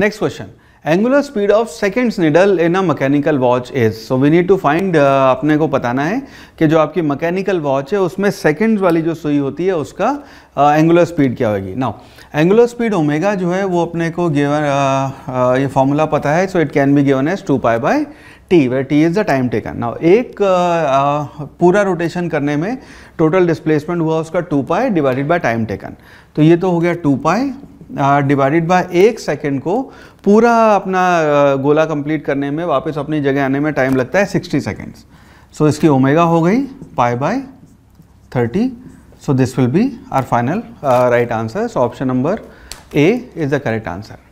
next question angular speed of seconds needle in a mechanical watch is so we need to find अपने को बताना है कि जो आपकी मैकेनिकल वॉच है उसमें सेकेंड्स वाली जो सुई होती है उसका एंगुलर uh, स्पीड क्या होगी नाउ एंगुलर स्पीड ओमेगा जो है वो अपने को गिवन uh, uh, ये फॉर्मूला पता है so it can be given as two pi by T where T is the time taken now एक uh, uh, पूरा रोटेशन करने में टोटल डिस्प्लेसमेंट हुआ उसका two pi divided by time taken तो ये तो हो गया टू पाई डिवाइडेड बाय एक सेकेंड को पूरा अपना गोला कंप्लीट करने में वापस अपनी जगह आने में टाइम लगता है सिक्सटी सेकेंड्स सो इसकी ओमेगा हो गई pi by thirty so this will be our final right answer so option number A is the correct answer